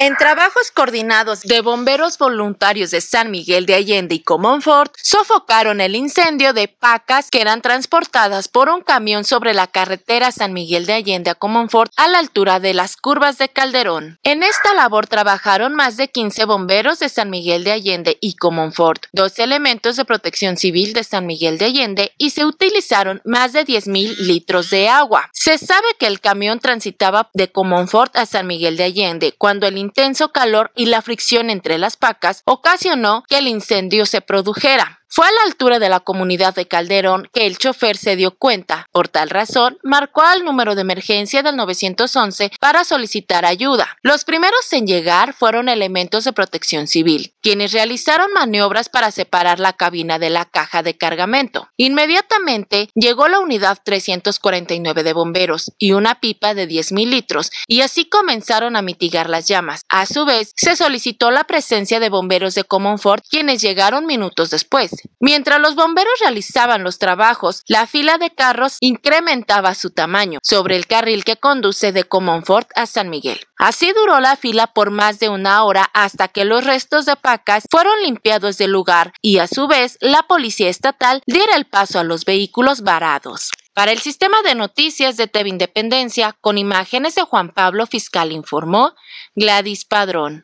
En trabajos coordinados de bomberos voluntarios de San Miguel de Allende y Comonfort, sofocaron el incendio de pacas que eran transportadas por un camión sobre la carretera San Miguel de Allende a Comonfort a la altura de las curvas de Calderón. En esta labor trabajaron más de 15 bomberos de San Miguel de Allende y Comonfort, dos elementos de protección civil de San Miguel de Allende y se utilizaron más de 10.000 litros de agua. Se sabe que el camión transitaba de Comonfort a San Miguel de Allende cuando el intenso calor y la fricción entre las pacas ocasionó que el incendio se produjera. Fue a la altura de la comunidad de Calderón que el chofer se dio cuenta. Por tal razón, marcó al número de emergencia del 911 para solicitar ayuda. Los primeros en llegar fueron elementos de protección civil, quienes realizaron maniobras para separar la cabina de la caja de cargamento. Inmediatamente llegó la unidad 349 de bomberos y una pipa de 10.000 litros, y así comenzaron a mitigar las llamas. A su vez, se solicitó la presencia de bomberos de Comonfort, quienes llegaron minutos después. Mientras los bomberos realizaban los trabajos, la fila de carros incrementaba su tamaño sobre el carril que conduce de Comonfort a San Miguel. Así duró la fila por más de una hora hasta que los restos de pacas fueron limpiados del lugar y a su vez la policía estatal diera el paso a los vehículos varados. Para el sistema de noticias de TV Independencia, con imágenes de Juan Pablo Fiscal informó Gladys Padrón.